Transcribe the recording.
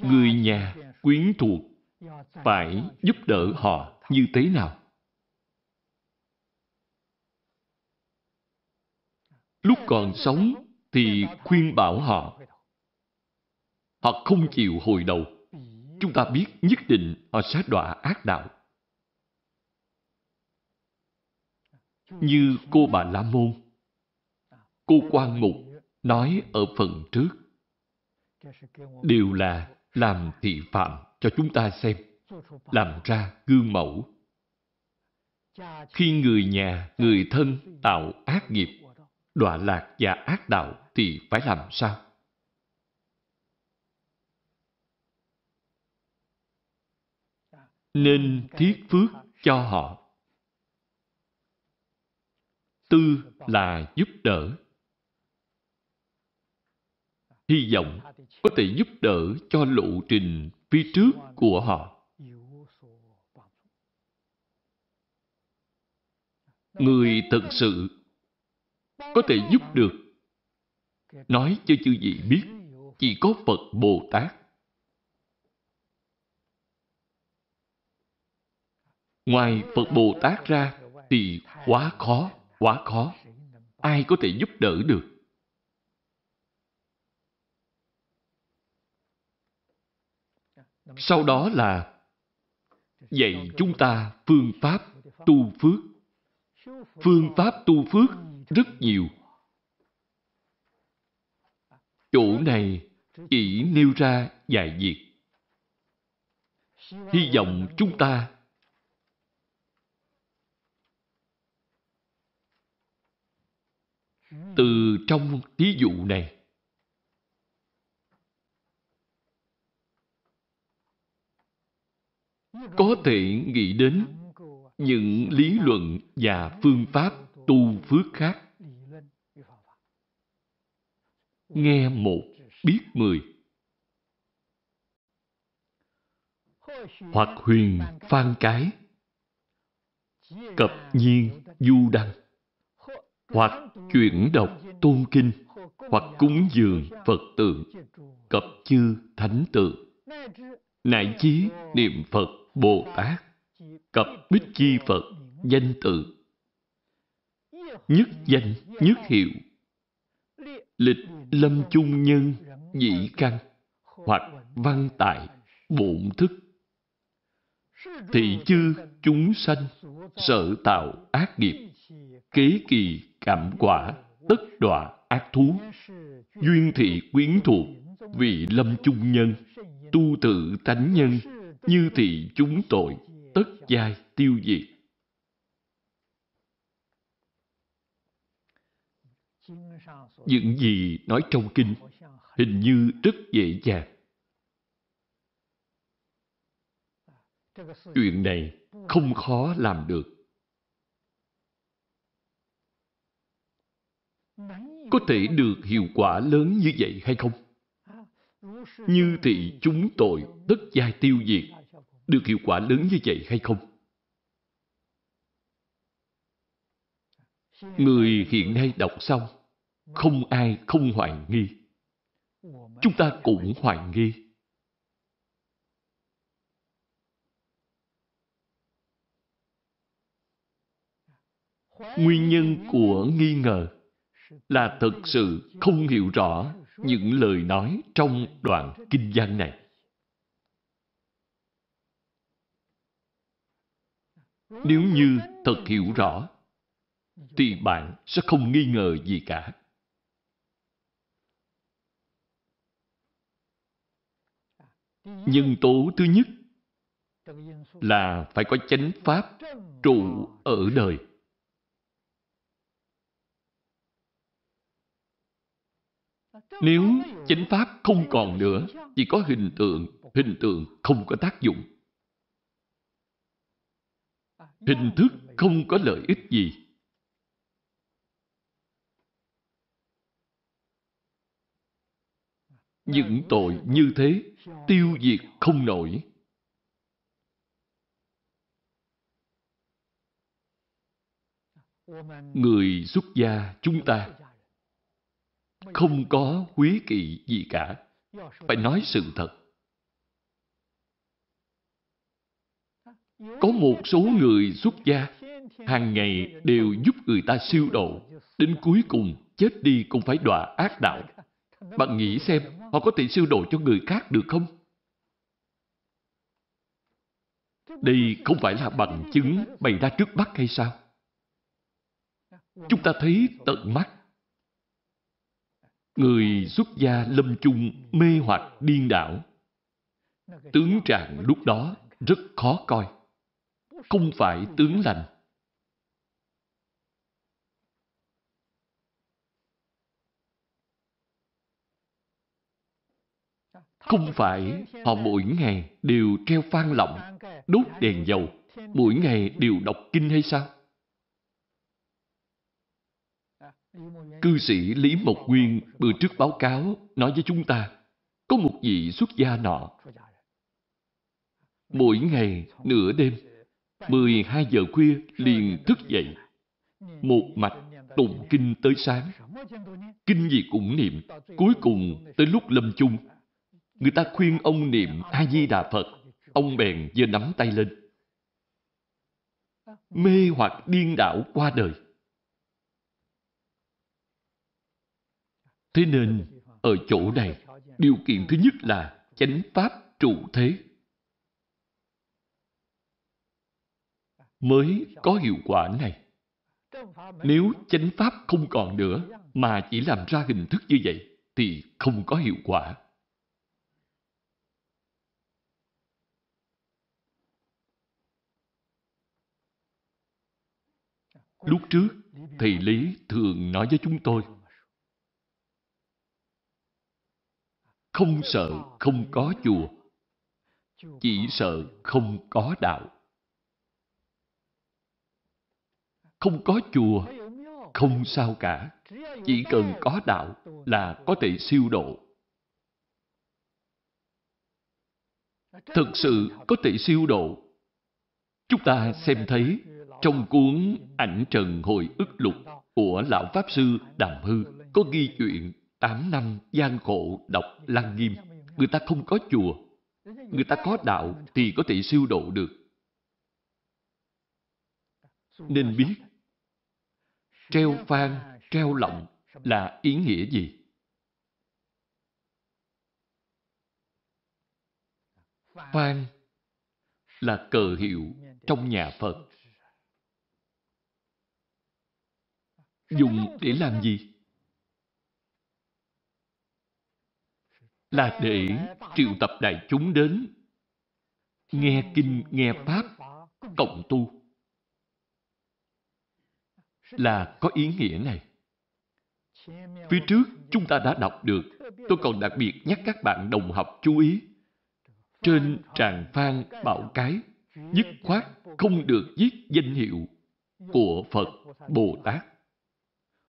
người nhà quyến thuộc phải giúp đỡ họ như thế nào lúc còn sống thì khuyên bảo họ họ không chịu hồi đầu chúng ta biết nhất định họ sẽ đọa ác đạo như cô bà la môn cô quan mục nói ở phần trước đều là làm thị phạm cho chúng ta xem, làm ra gương mẫu. Khi người nhà, người thân tạo ác nghiệp, đọa lạc và ác đạo thì phải làm sao? Nên thiết phước cho họ. Tư là giúp đỡ hy vọng có thể giúp đỡ cho lộ trình phía trước của họ. Người thật sự có thể giúp được nói cho chư vị biết chỉ có Phật Bồ Tát. Ngoài Phật Bồ Tát ra thì quá khó, quá khó. Ai có thể giúp đỡ được? Sau đó là dạy chúng ta phương pháp tu phước. Phương pháp tu phước rất nhiều. Chỗ này chỉ nêu ra vài việc. Hy vọng chúng ta từ trong thí dụ này có thể nghĩ đến những lý luận và phương pháp tu phước khác. Nghe một, biết mười. Hoặc huyền phan cái, cập nhiên du đăng, hoặc chuyển đọc tôn kinh, hoặc cúng dường Phật tượng, cập chư thánh tượng, nại chí niệm Phật Bồ Tát, Cập Bích Chi Phật, danh tự. Nhất danh, nhất hiệu. Lịch lâm chung nhân, dĩ căn, hoặc văn Tài bổn thức. Thị chư chúng sanh, sợ tạo ác nghiệp, kế kỳ cảm quả, tất đọa ác thú. Duyên thị quyến thuộc, vị lâm chung nhân, tu tự tánh nhân, như thị chúng tội, tất giai tiêu diệt. Những gì nói trong kinh hình như rất dễ dàng. Chuyện này không khó làm được. Có thể được hiệu quả lớn như vậy hay không? Như thị chúng tội tất giai tiêu diệt được hiệu quả lớn như vậy hay không? Người hiện nay đọc xong, không ai không hoài nghi. Chúng ta cũng hoài nghi. Nguyên nhân của nghi ngờ là thật sự không hiểu rõ những lời nói trong đoạn kinh văn này. Nếu như thật hiểu rõ, thì bạn sẽ không nghi ngờ gì cả. Nhân tố thứ nhất là phải có chánh pháp trụ ở đời. Nếu chánh pháp không còn nữa, chỉ có hình tượng, hình tượng không có tác dụng hình thức không có lợi ích gì những tội như thế tiêu diệt không nổi người xuất gia chúng ta không có quý kỵ gì cả phải nói sự thật Có một số người xuất gia, hàng ngày đều giúp người ta siêu độ. Đến cuối cùng, chết đi cũng phải đọa ác đạo. Bạn nghĩ xem, họ có thể siêu độ cho người khác được không? Đây không phải là bằng chứng bày ra trước mắt hay sao? Chúng ta thấy tận mắt. Người xuất gia lâm chung mê hoặc điên đảo. Tướng trạng lúc đó rất khó coi không phải tướng lành. Không phải họ mỗi ngày đều treo phan lọng, đốt đèn dầu, mỗi ngày đều đọc kinh hay sao? Cư sĩ Lý Mộc Nguyên bữa trước báo cáo nói với chúng ta có một vị xuất gia nọ. Mỗi ngày, nửa đêm, 12 giờ khuya liền thức dậy. Một mạch tụng kinh tới sáng. Kinh gì cũng niệm. Cuối cùng tới lúc lâm chung. Người ta khuyên ông niệm A-di-đà Phật. Ông bèn giơ nắm tay lên. Mê hoặc điên đảo qua đời. Thế nên, ở chỗ này, điều kiện thứ nhất là chánh pháp trụ thế. mới có hiệu quả này. Nếu chánh pháp không còn nữa mà chỉ làm ra hình thức như vậy thì không có hiệu quả. Lúc trước, Thầy Lý thường nói với chúng tôi Không sợ không có chùa, chỉ sợ không có đạo. không có chùa, không sao cả. Chỉ cần có đạo là có thể siêu độ. Thực sự có thể siêu độ. Chúng ta xem thấy trong cuốn Ảnh Trần Hồi ức lục của Lão Pháp Sư Đàm Hư có ghi chuyện 8 năm gian khổ đọc Lăng Nghiêm. Người ta không có chùa. Người ta có đạo thì có thể siêu độ được nên biết treo phan, treo lọng là ý nghĩa gì. Phan là cờ hiệu trong nhà Phật. Dùng để làm gì? Là để triệu tập đại chúng đến nghe kinh, nghe pháp, cộng tu là có ý nghĩa này. Phía trước chúng ta đã đọc được, tôi còn đặc biệt nhắc các bạn đồng học chú ý. Trên tràng phan bảo cái, dứt khoát không được viết danh hiệu của Phật Bồ Tát.